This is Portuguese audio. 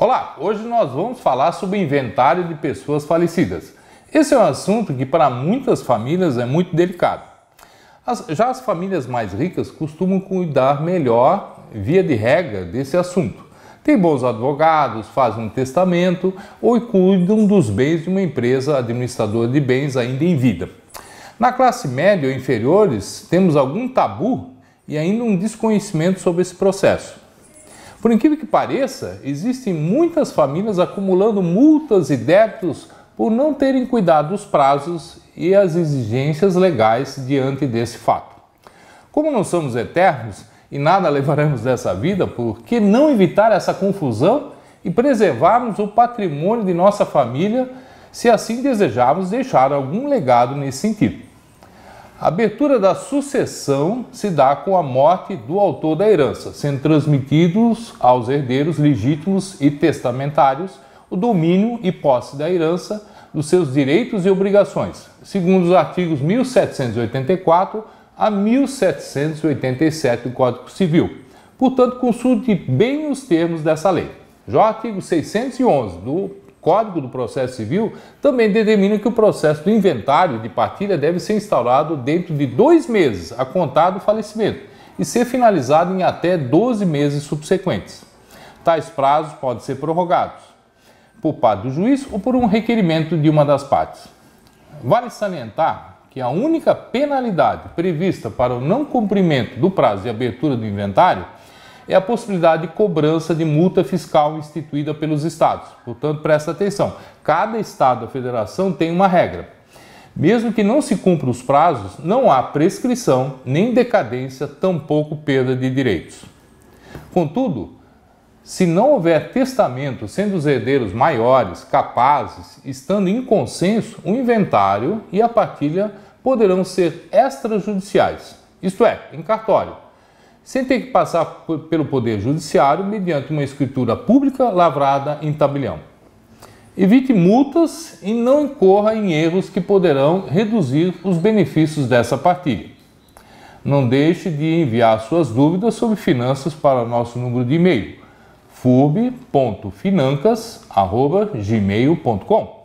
Olá, hoje nós vamos falar sobre o inventário de pessoas falecidas. Esse é um assunto que para muitas famílias é muito delicado. As, já as famílias mais ricas costumam cuidar melhor, via de regra, desse assunto. Tem bons advogados, fazem um testamento ou cuidam dos bens de uma empresa administradora de bens ainda em vida. Na classe média ou inferiores, temos algum tabu e ainda um desconhecimento sobre esse processo. Por incrível que pareça, existem muitas famílias acumulando multas e débitos por não terem cuidado dos prazos e as exigências legais diante desse fato. Como não somos eternos e nada levaremos dessa vida, por que não evitar essa confusão e preservarmos o patrimônio de nossa família se assim desejarmos deixar algum legado nesse sentido? A abertura da sucessão se dá com a morte do autor da herança, sendo transmitidos aos herdeiros legítimos e testamentários o domínio e posse da herança, dos seus direitos e obrigações, segundo os artigos 1784 a 1787 do Código Civil. Portanto, consulte bem os termos dessa lei. Já o artigo 611 do Código do Processo Civil também determina que o processo do inventário de partilha deve ser instaurado dentro de dois meses a contar do falecimento e ser finalizado em até 12 meses subsequentes. Tais prazos podem ser prorrogados por parte do juiz ou por um requerimento de uma das partes. Vale salientar que a única penalidade prevista para o não cumprimento do prazo de abertura do inventário é a possibilidade de cobrança de multa fiscal instituída pelos estados. Portanto, presta atenção: cada estado da federação tem uma regra. Mesmo que não se cumpra os prazos, não há prescrição, nem decadência, tampouco perda de direitos. Contudo, se não houver testamento, sendo os herdeiros maiores, capazes, estando em consenso, o inventário e a partilha poderão ser extrajudiciais, isto é, em cartório sem ter que passar pelo Poder Judiciário mediante uma escritura pública lavrada em tabelião. Evite multas e não incorra em erros que poderão reduzir os benefícios dessa partilha. Não deixe de enviar suas dúvidas sobre finanças para o nosso número de e-mail furb.financas.gmail.com.